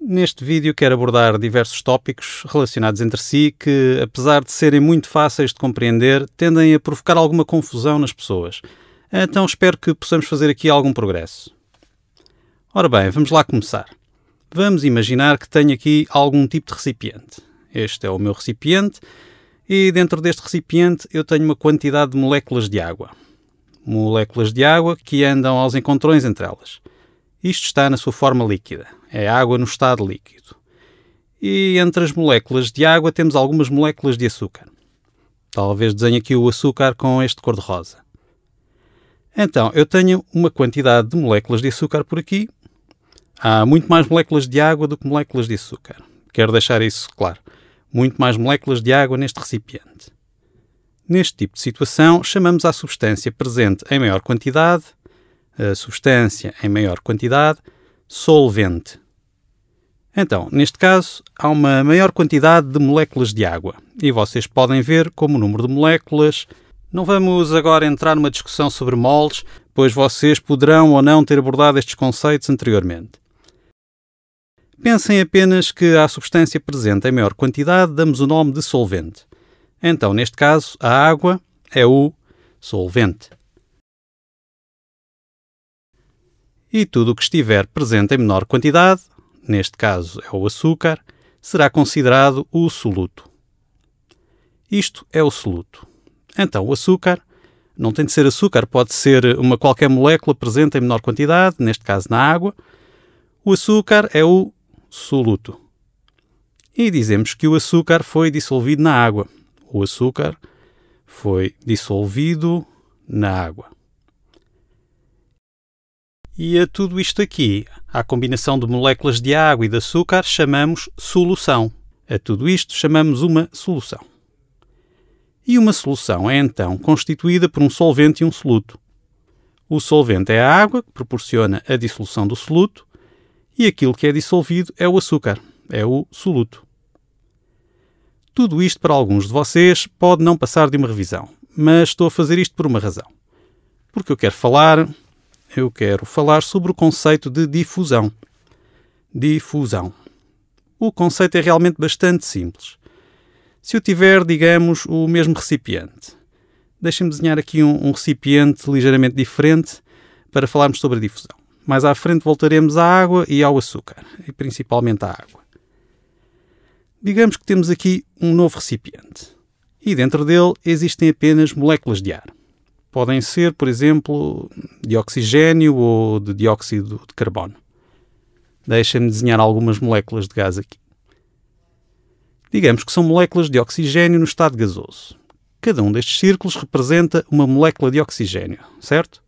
Neste vídeo quero abordar diversos tópicos relacionados entre si que, apesar de serem muito fáceis de compreender, tendem a provocar alguma confusão nas pessoas. Então espero que possamos fazer aqui algum progresso. Ora bem, vamos lá começar. Vamos imaginar que tenho aqui algum tipo de recipiente. Este é o meu recipiente e dentro deste recipiente eu tenho uma quantidade de moléculas de água. Moléculas de água que andam aos encontrões entre elas. Isto está na sua forma líquida é água no estado líquido. E entre as moléculas de água temos algumas moléculas de açúcar. Talvez desenhe aqui o açúcar com este cor-de-rosa. Então, eu tenho uma quantidade de moléculas de açúcar por aqui. Há muito mais moléculas de água do que moléculas de açúcar. Quero deixar isso claro. Muito mais moléculas de água neste recipiente. Neste tipo de situação, chamamos à substância presente em maior quantidade, a substância em maior quantidade, solvente. Então, neste caso, há uma maior quantidade de moléculas de água. E vocês podem ver como o número de moléculas. Não vamos agora entrar numa discussão sobre moles, pois vocês poderão ou não ter abordado estes conceitos anteriormente. Pensem apenas que a substância presente em maior quantidade damos o nome de solvente. Então, neste caso, a água é o solvente. E tudo o que estiver presente em menor quantidade neste caso é o açúcar, será considerado o soluto. Isto é o soluto. Então, o açúcar não tem de ser açúcar, pode ser uma qualquer molécula presente em menor quantidade, neste caso na água. O açúcar é o soluto. E dizemos que o açúcar foi dissolvido na água. O açúcar foi dissolvido na água. E a tudo isto aqui, à combinação de moléculas de água e de açúcar, chamamos solução. A tudo isto chamamos uma solução. E uma solução é então constituída por um solvente e um soluto. O solvente é a água, que proporciona a dissolução do soluto, e aquilo que é dissolvido é o açúcar, é o soluto. Tudo isto para alguns de vocês pode não passar de uma revisão, mas estou a fazer isto por uma razão. Porque eu quero falar eu quero falar sobre o conceito de difusão. Difusão. O conceito é realmente bastante simples. Se eu tiver, digamos, o mesmo recipiente, deixem-me desenhar aqui um, um recipiente ligeiramente diferente para falarmos sobre a difusão. Mais à frente voltaremos à água e ao açúcar, e principalmente à água. Digamos que temos aqui um novo recipiente e dentro dele existem apenas moléculas de ar podem ser, por exemplo, de oxigênio ou de dióxido de carbono. Deixa-me desenhar algumas moléculas de gás aqui. Digamos que são moléculas de oxigênio no estado gasoso. Cada um destes círculos representa uma molécula de oxigênio, certo?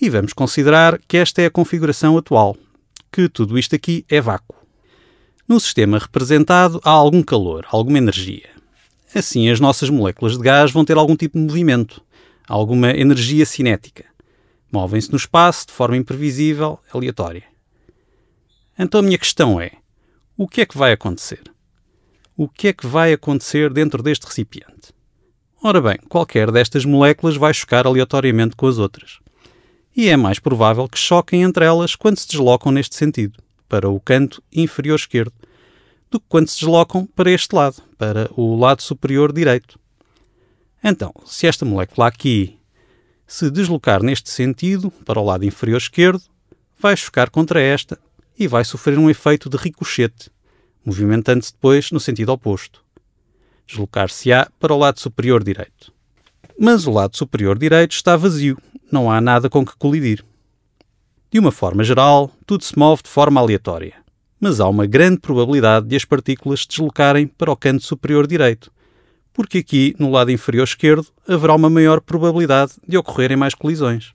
E vamos considerar que esta é a configuração atual, que tudo isto aqui é vácuo. No sistema representado há algum calor, alguma energia. Assim, as nossas moléculas de gás vão ter algum tipo de movimento alguma energia cinética. Movem-se no espaço de forma imprevisível, aleatória. Então a minha questão é: o que é que vai acontecer? O que é que vai acontecer dentro deste recipiente? Ora bem, qualquer destas moléculas vai chocar aleatoriamente com as outras. E é mais provável que choquem entre elas quando se deslocam neste sentido, para o canto inferior esquerdo, do que quando se deslocam para este lado, para o lado superior direito. Então, se esta molécula aqui se deslocar neste sentido, para o lado inferior esquerdo, vai chocar contra esta e vai sofrer um efeito de ricochete, movimentando-se depois no sentido oposto. Deslocar-se-á para o lado superior direito. Mas o lado superior direito está vazio, não há nada com que colidir. De uma forma geral, tudo se move de forma aleatória, mas há uma grande probabilidade de as partículas se deslocarem para o canto superior direito, porque aqui, no lado inferior esquerdo, haverá uma maior probabilidade de ocorrerem mais colisões.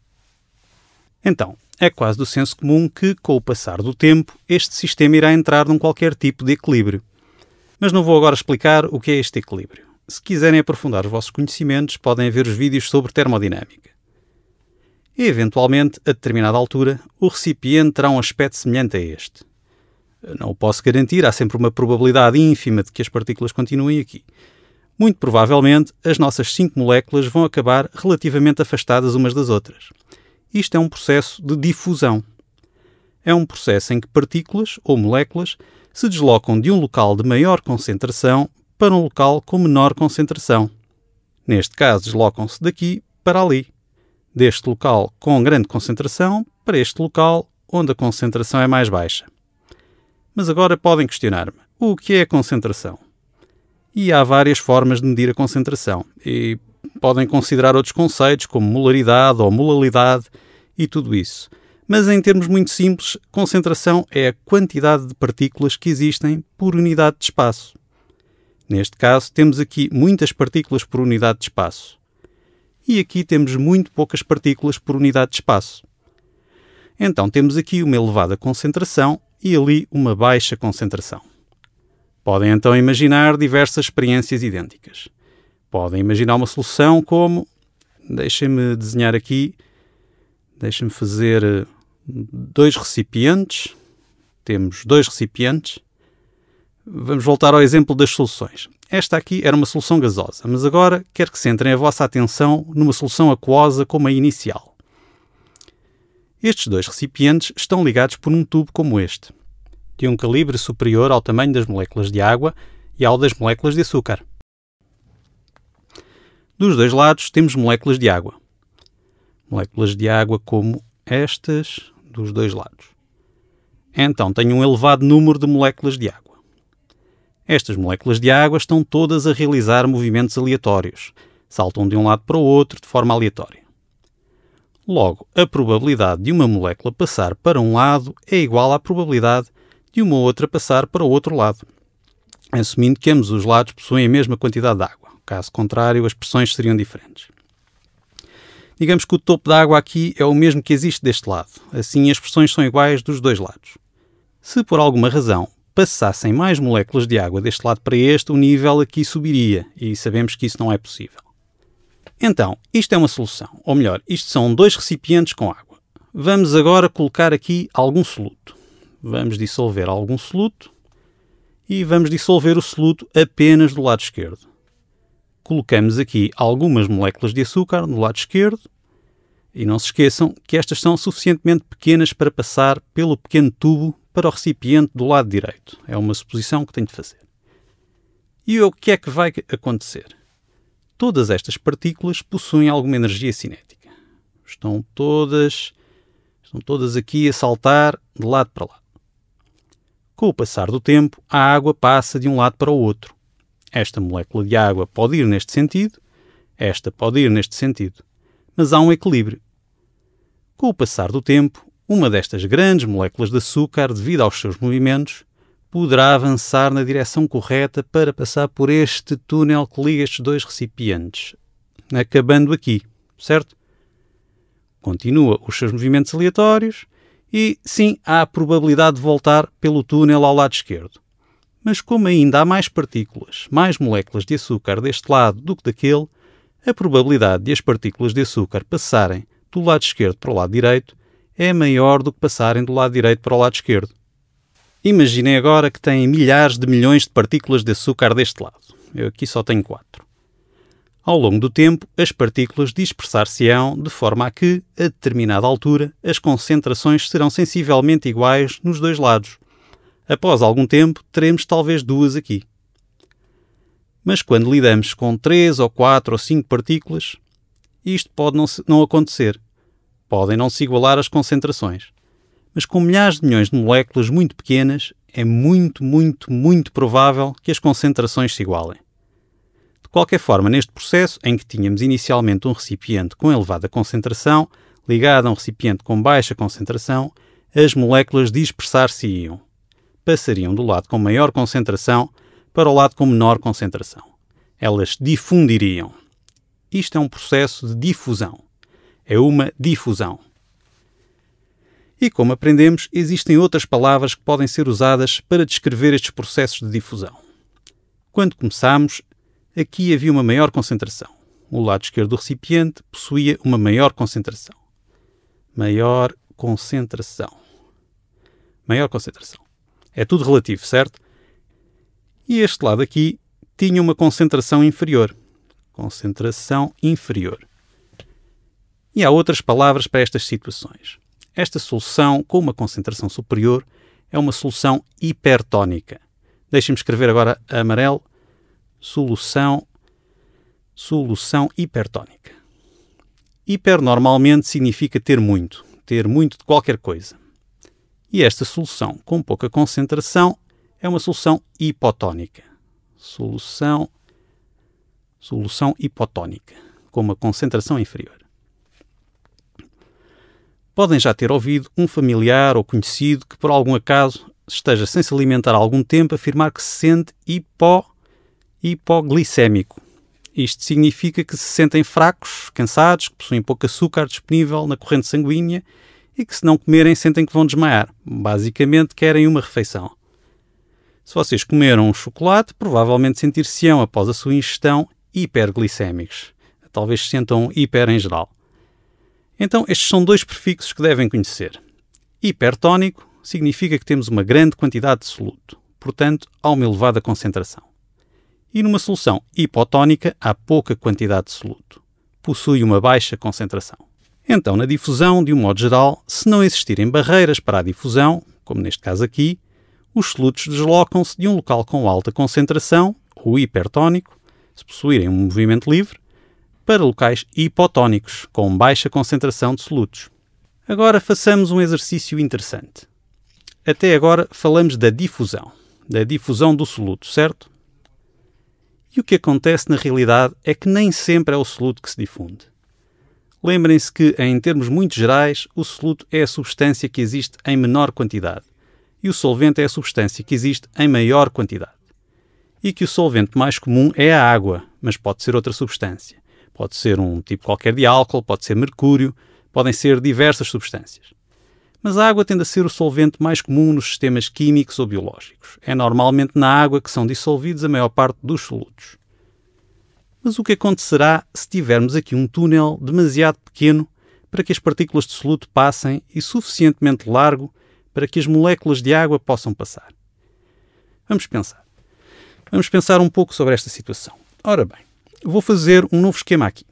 Então, é quase do senso comum que, com o passar do tempo, este sistema irá entrar num qualquer tipo de equilíbrio. Mas não vou agora explicar o que é este equilíbrio. Se quiserem aprofundar os vossos conhecimentos, podem ver os vídeos sobre termodinâmica. E, eventualmente, a determinada altura, o recipiente terá um aspecto semelhante a este. Não o posso garantir, há sempre uma probabilidade ínfima de que as partículas continuem aqui muito provavelmente as nossas cinco moléculas vão acabar relativamente afastadas umas das outras. Isto é um processo de difusão. É um processo em que partículas ou moléculas se deslocam de um local de maior concentração para um local com menor concentração. Neste caso, deslocam-se daqui para ali, deste local com grande concentração para este local onde a concentração é mais baixa. Mas agora podem questionar-me: o que é a concentração? E há várias formas de medir a concentração. E podem considerar outros conceitos, como molaridade ou molalidade e tudo isso. Mas, em termos muito simples, concentração é a quantidade de partículas que existem por unidade de espaço. Neste caso, temos aqui muitas partículas por unidade de espaço. E aqui temos muito poucas partículas por unidade de espaço. Então, temos aqui uma elevada concentração e ali uma baixa concentração. Podem então imaginar diversas experiências idênticas. Podem imaginar uma solução como, deixem-me desenhar aqui, deixem-me fazer eh, dois recipientes. Temos dois recipientes. Vamos voltar ao exemplo das soluções. Esta aqui era uma solução gasosa, mas agora quero que centrem a vossa atenção numa solução aquosa como a inicial. Estes dois recipientes estão ligados por um tubo como este de um calibre superior ao tamanho das moléculas de água e ao das moléculas de açúcar. Dos dois lados temos moléculas de água. Moléculas de água como estas, dos dois lados. Então, tenho um elevado número de moléculas de água. Estas moléculas de água estão todas a realizar movimentos aleatórios, saltam de um lado para o outro de forma aleatória. Logo, a probabilidade de uma molécula passar para um lado é igual à probabilidade e uma outra passar para o outro lado, assumindo que ambos os lados possuem a mesma quantidade de água. Caso contrário, as pressões seriam diferentes. Digamos que o topo da água aqui é o mesmo que existe deste lado, assim as pressões são iguais dos dois lados. Se por alguma razão passassem mais moléculas de água deste lado para este, o nível aqui subiria, e sabemos que isso não é possível. Então, isto é uma solução, ou melhor, isto são dois recipientes com água. Vamos agora colocar aqui algum soluto vamos dissolver algum soluto e vamos dissolver o soluto apenas do lado esquerdo. Colocamos aqui algumas moléculas de açúcar no lado esquerdo e não se esqueçam que estas são suficientemente pequenas para passar pelo pequeno tubo para o recipiente do lado direito. É uma suposição que tenho de fazer. E o que é que vai acontecer? Todas estas partículas possuem alguma energia cinética. Estão todas, estão todas aqui a saltar de lado para lá. Com o passar do tempo, a água passa de um lado para o outro. Esta molécula de água pode ir neste sentido, esta pode ir neste sentido, mas há um equilíbrio. Com o passar do tempo, uma destas grandes moléculas de açúcar, devido aos seus movimentos, poderá avançar na direção correta para passar por este túnel que liga estes dois recipientes, acabando aqui, certo? Continua os seus movimentos aleatórios, e sim, há a probabilidade de voltar pelo túnel ao lado esquerdo. Mas como ainda há mais partículas, mais moléculas de açúcar deste lado do que daquele, a probabilidade de as partículas de açúcar passarem do lado esquerdo para o lado direito é maior do que passarem do lado direito para o lado esquerdo. Imaginem agora que têm milhares de milhões de partículas de açúcar deste lado. Eu aqui só tenho quatro. Ao longo do tempo, as partículas dispersar-se-ão de forma a que, a determinada altura, as concentrações serão sensivelmente iguais nos dois lados. Após algum tempo, teremos talvez duas aqui. Mas quando lidamos com três ou quatro ou cinco partículas, isto pode não, se, não acontecer. Podem não se igualar as concentrações. Mas com milhares de milhões de moléculas muito pequenas, é muito, muito, muito provável que as concentrações se igualem. De qualquer forma, neste processo, em que tínhamos inicialmente um recipiente com elevada concentração ligado a um recipiente com baixa concentração, as moléculas dispersar-se-iam. Passariam do lado com maior concentração para o lado com menor concentração. Elas difundiriam. Isto é um processo de difusão. É uma difusão. E como aprendemos, existem outras palavras que podem ser usadas para descrever estes processos de difusão. Quando começámos, Aqui havia uma maior concentração. O lado esquerdo do recipiente possuía uma maior concentração. Maior concentração. Maior concentração. É tudo relativo, certo? E este lado aqui tinha uma concentração inferior. Concentração inferior. E há outras palavras para estas situações. Esta solução com uma concentração superior é uma solução hipertónica. Deixem-me escrever agora amarelo solução, solução hipertónica. Hiper normalmente significa ter muito, ter muito de qualquer coisa. E esta solução com pouca concentração é uma solução hipotónica. Solução solução hipotónica, com uma concentração inferior. Podem já ter ouvido um familiar ou conhecido que por algum acaso esteja sem se alimentar há algum tempo afirmar que se sente hipo hipoglicémico. Isto significa que se sentem fracos, cansados, que possuem pouco açúcar disponível na corrente sanguínea e que, se não comerem, sentem que vão desmaiar. Basicamente, querem uma refeição. Se vocês comeram um chocolate, provavelmente sentir-se-ão, após a sua ingestão, hiperglicémicos. Talvez se sentam hiper em geral. Então, estes são dois prefixos que devem conhecer. Hipertónico significa que temos uma grande quantidade de soluto, portanto, há uma elevada concentração e numa solução hipotónica há pouca quantidade de soluto. Possui uma baixa concentração. Então, na difusão, de um modo geral, se não existirem barreiras para a difusão, como neste caso aqui, os solutos deslocam-se de um local com alta concentração, o hipertónico, se possuírem um movimento livre, para locais hipotónicos, com baixa concentração de solutos. Agora façamos um exercício interessante. Até agora falamos da difusão, da difusão do soluto, certo? E o que acontece na realidade é que nem sempre é o soluto que se difunde. Lembrem-se que, em termos muito gerais, o soluto é a substância que existe em menor quantidade e o solvente é a substância que existe em maior quantidade. E que o solvente mais comum é a água, mas pode ser outra substância. Pode ser um tipo qualquer de álcool, pode ser mercúrio, podem ser diversas substâncias. Mas a água tende a ser o solvente mais comum nos sistemas químicos ou biológicos. É normalmente na água que são dissolvidos a maior parte dos solutos. Mas o que acontecerá se tivermos aqui um túnel demasiado pequeno para que as partículas de soluto passem e suficientemente largo para que as moléculas de água possam passar? Vamos pensar. Vamos pensar um pouco sobre esta situação. Ora bem, vou fazer um novo esquema aqui.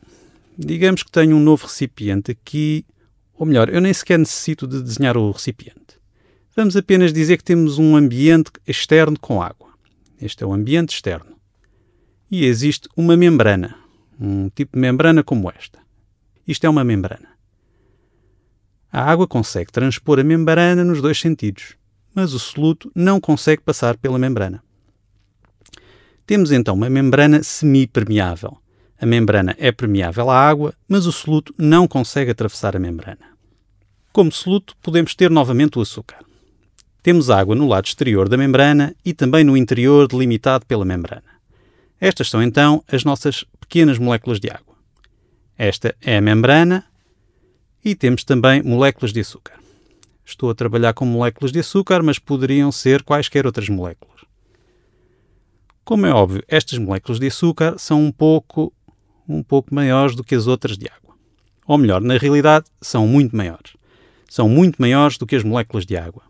Digamos que tenho um novo recipiente aqui ou melhor, eu nem sequer necessito de desenhar o recipiente. Vamos apenas dizer que temos um ambiente externo com água. Este é o ambiente externo. E existe uma membrana, um tipo de membrana como esta. Isto é uma membrana. A água consegue transpor a membrana nos dois sentidos, mas o soluto não consegue passar pela membrana. Temos então uma membrana semipermeável, a membrana é permeável à água, mas o soluto não consegue atravessar a membrana. Como soluto, podemos ter novamente o açúcar. Temos água no lado exterior da membrana e também no interior delimitado pela membrana. Estas são então as nossas pequenas moléculas de água. Esta é a membrana e temos também moléculas de açúcar. Estou a trabalhar com moléculas de açúcar, mas poderiam ser quaisquer outras moléculas. Como é óbvio, estas moléculas de açúcar são um pouco um pouco maiores do que as outras de água. Ou melhor, na realidade, são muito maiores. São muito maiores do que as moléculas de água.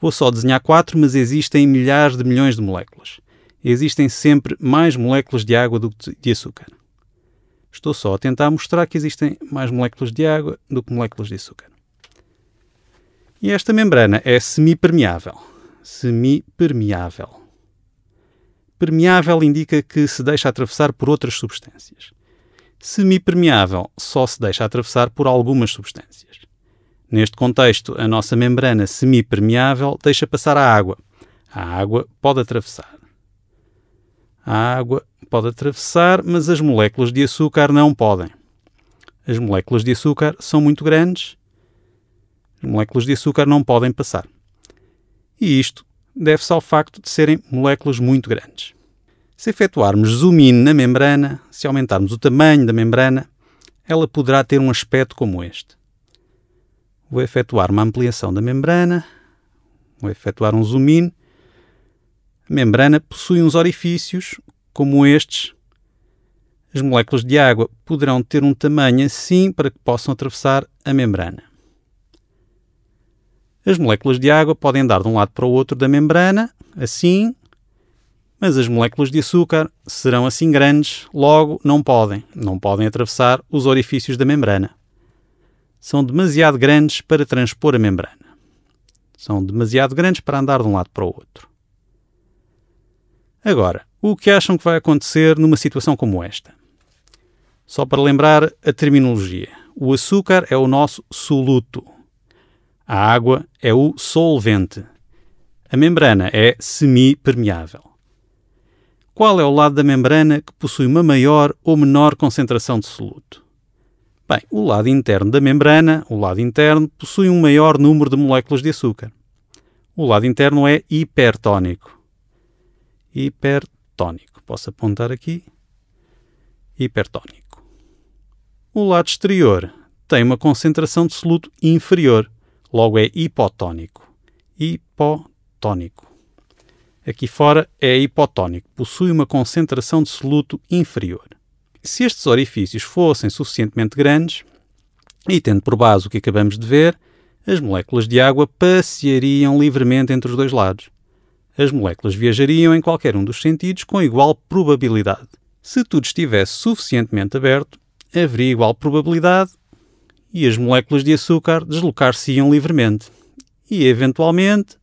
Vou só desenhar quatro, mas existem milhares de milhões de moléculas. Existem sempre mais moléculas de água do que de açúcar. Estou só a tentar mostrar que existem mais moléculas de água do que moléculas de açúcar. E esta membrana é semipermeável. Semipermeável Permeável indica que se deixa atravessar por outras substâncias. Semipermeável só se deixa atravessar por algumas substâncias. Neste contexto, a nossa membrana semipermeável deixa passar a água. A água pode atravessar. A água pode atravessar, mas as moléculas de açúcar não podem. As moléculas de açúcar são muito grandes. As moléculas de açúcar não podem passar. E isto deve-se ao facto de serem moléculas muito grandes. Se efetuarmos zoom in na membrana, se aumentarmos o tamanho da membrana, ela poderá ter um aspecto como este. Vou efetuar uma ampliação da membrana, vou efetuar um zoom in. A membrana possui uns orifícios, como estes. As moléculas de água poderão ter um tamanho assim para que possam atravessar a membrana. As moléculas de água podem dar de um lado para o outro da membrana, assim, mas as moléculas de açúcar serão assim grandes, logo não podem, não podem atravessar os orifícios da membrana. São demasiado grandes para transpor a membrana. São demasiado grandes para andar de um lado para o outro. Agora, o que acham que vai acontecer numa situação como esta? Só para lembrar a terminologia: o açúcar é o nosso soluto, a água é o solvente. A membrana é semipermeável. Qual é o lado da membrana que possui uma maior ou menor concentração de soluto? Bem, o lado interno da membrana, o lado interno, possui um maior número de moléculas de açúcar. O lado interno é hipertónico. Hipertónico. Posso apontar aqui? Hipertónico. O lado exterior tem uma concentração de soluto inferior, Logo é hipotónico. Hipotónico. Aqui fora é hipotónico, possui uma concentração de soluto inferior. Se estes orifícios fossem suficientemente grandes, e tendo por base o que acabamos de ver, as moléculas de água passeariam livremente entre os dois lados. As moléculas viajariam em qualquer um dos sentidos com igual probabilidade. Se tudo estivesse suficientemente aberto, haveria igual probabilidade e as moléculas de açúcar deslocar-se-iam livremente e, eventualmente,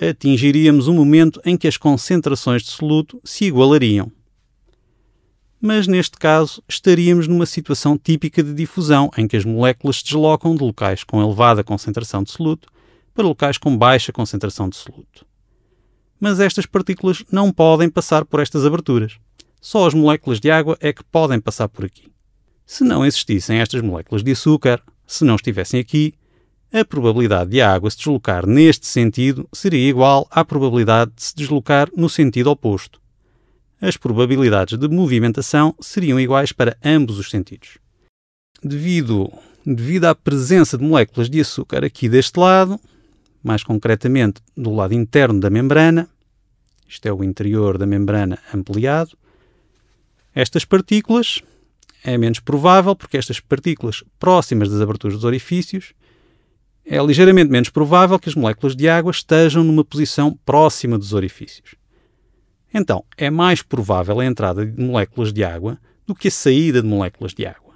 atingiríamos um momento em que as concentrações de soluto se igualariam. Mas neste caso estaríamos numa situação típica de difusão em que as moléculas se deslocam de locais com elevada concentração de soluto para locais com baixa concentração de soluto. Mas estas partículas não podem passar por estas aberturas. Só as moléculas de água é que podem passar por aqui. Se não existissem estas moléculas de açúcar, se não estivessem aqui, a probabilidade de a água se deslocar neste sentido seria igual à probabilidade de se deslocar no sentido oposto. As probabilidades de movimentação seriam iguais para ambos os sentidos. Devido, devido à presença de moléculas de açúcar aqui deste lado, mais concretamente do lado interno da membrana, isto é o interior da membrana ampliado, estas partículas é menos provável porque estas partículas próximas das aberturas dos orifícios é ligeiramente menos provável que as moléculas de água estejam numa posição próxima dos orifícios. Então, é mais provável a entrada de moléculas de água do que a saída de moléculas de água.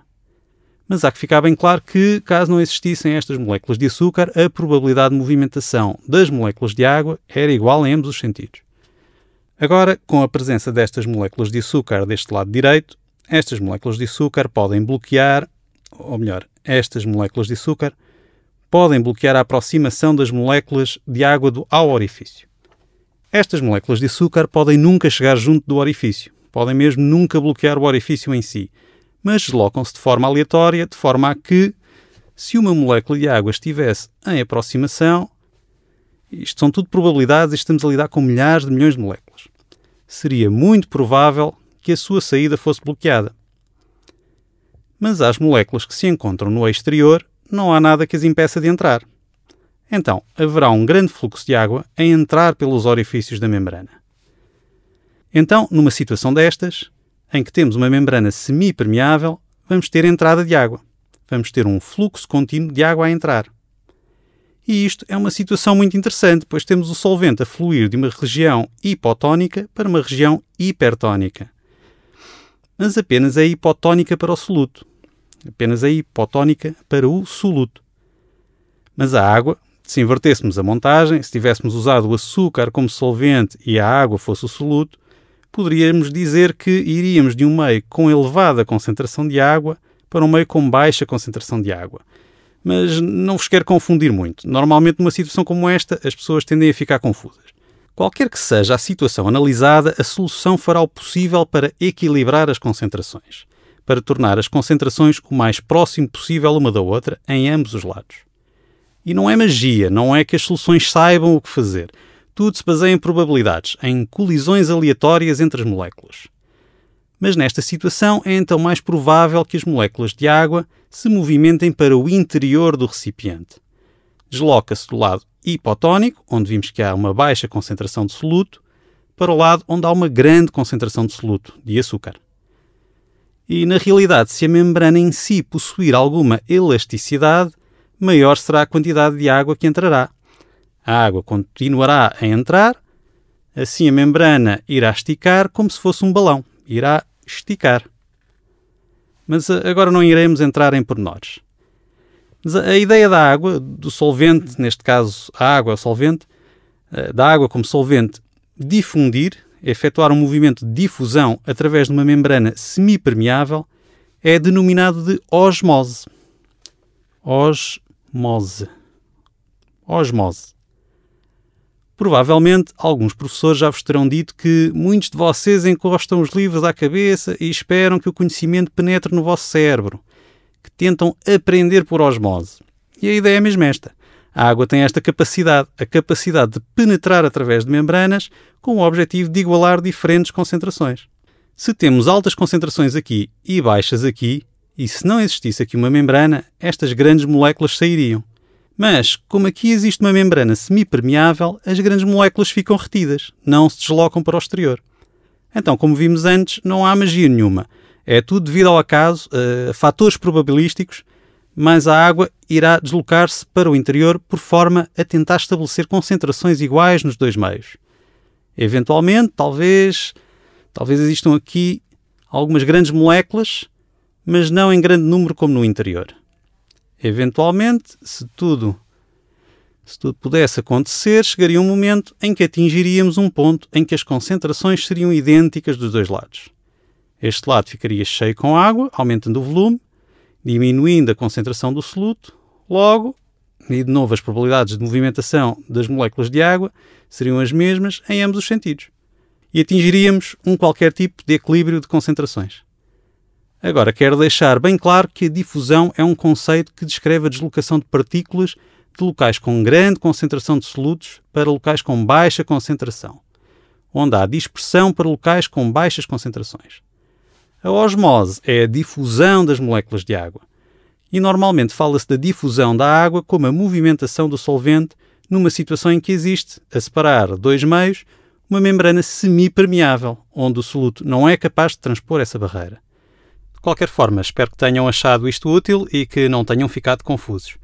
Mas há que ficar bem claro que, caso não existissem estas moléculas de açúcar, a probabilidade de movimentação das moléculas de água era igual em ambos os sentidos. Agora, com a presença destas moléculas de açúcar deste lado direito, estas moléculas de açúcar podem bloquear, ou melhor, estas moléculas de açúcar podem bloquear a aproximação das moléculas de água do, ao orifício. Estas moléculas de açúcar podem nunca chegar junto do orifício, podem mesmo nunca bloquear o orifício em si, mas deslocam-se de forma aleatória, de forma a que, se uma molécula de água estivesse em aproximação, isto são tudo probabilidades e estamos a lidar com milhares de milhões de moléculas, seria muito provável que a sua saída fosse bloqueada. Mas às moléculas que se encontram no exterior não há nada que as impeça de entrar. Então, haverá um grande fluxo de água a entrar pelos orifícios da membrana. Então, numa situação destas, em que temos uma membrana semipermeável, vamos ter entrada de água. Vamos ter um fluxo contínuo de água a entrar. E isto é uma situação muito interessante, pois temos o solvente a fluir de uma região hipotónica para uma região hipertónica mas apenas a hipotónica para o soluto, apenas a hipotónica para o soluto. Mas a água, se invertêssemos a montagem, se tivéssemos usado o açúcar como solvente e a água fosse o soluto, poderíamos dizer que iríamos de um meio com elevada concentração de água para um meio com baixa concentração de água. Mas não vos quero confundir muito. Normalmente, numa situação como esta, as pessoas tendem a ficar confusas. Qualquer que seja a situação analisada, a solução fará o possível para equilibrar as concentrações, para tornar as concentrações o mais próximo possível uma da outra em ambos os lados. E não é magia, não é que as soluções saibam o que fazer. Tudo se baseia em probabilidades, em colisões aleatórias entre as moléculas. Mas nesta situação é então mais provável que as moléculas de água se movimentem para o interior do recipiente. Desloca-se do lado hipotónico, onde vimos que há uma baixa concentração de soluto, para o lado onde há uma grande concentração de soluto, de açúcar. E, na realidade, se a membrana em si possuir alguma elasticidade, maior será a quantidade de água que entrará. A água continuará a entrar, assim a membrana irá esticar como se fosse um balão, irá esticar. Mas eh, agora não iremos entrar em pormenores. Mas a, ideia da água, do solvente, neste caso a água, é o solvente, eh, da água como solvente, difundir, é efetuar um movimento de difusão através de uma membrana semipermeável, é denominado de osmose. Osmose. Osmose. Provavelmente alguns professores já vos terão dito que muitos de vocês encostam os livros à cabeça e esperam que o conhecimento penetre no vosso cérebro que tentam aprender por osmose. E a ideia é mesmo esta. A água tem esta capacidade, a capacidade de penetrar através de membranas com o objetivo de igualar diferentes concentrações. Se temos altas concentrações aqui e baixas aqui, e se não existisse aqui uma membrana, estas grandes moléculas sairiam. Mas, como aqui existe uma membrana semipermeável, as grandes moléculas ficam retidas, não se deslocam para o exterior. Então, como vimos antes, não há magia nenhuma. É tudo devido ao acaso, a fatores probabilísticos, mas a água irá deslocar-se para o interior por forma a tentar estabelecer concentrações iguais nos dois meios. Eventualmente, talvez, talvez existam aqui algumas grandes moléculas, mas não em grande número como no interior. Eventualmente, se tudo se tudo pudesse acontecer, chegaria um momento em que atingiríamos um ponto em que as concentrações seriam idênticas dos dois lados. Este lado ficaria cheio com água, aumentando o volume, diminuindo a concentração do soluto. Logo, e de novo as probabilidades de movimentação das moléculas de água seriam as mesmas em ambos os sentidos. E atingiríamos um qualquer tipo de equilíbrio de concentrações. Agora, quero deixar bem claro que a difusão é um conceito que descreve a deslocação de partículas de locais com grande concentração de solutos para locais com baixa concentração, onde há dispersão para locais com baixas concentrações. A osmose é a difusão das moléculas de água. E normalmente fala-se da difusão da água como a movimentação do solvente numa situação em que existe, a separar dois meios, uma membrana semipermeável, onde o soluto não é capaz de transpor essa barreira. De qualquer forma, espero que tenham achado isto útil e que não tenham ficado confusos.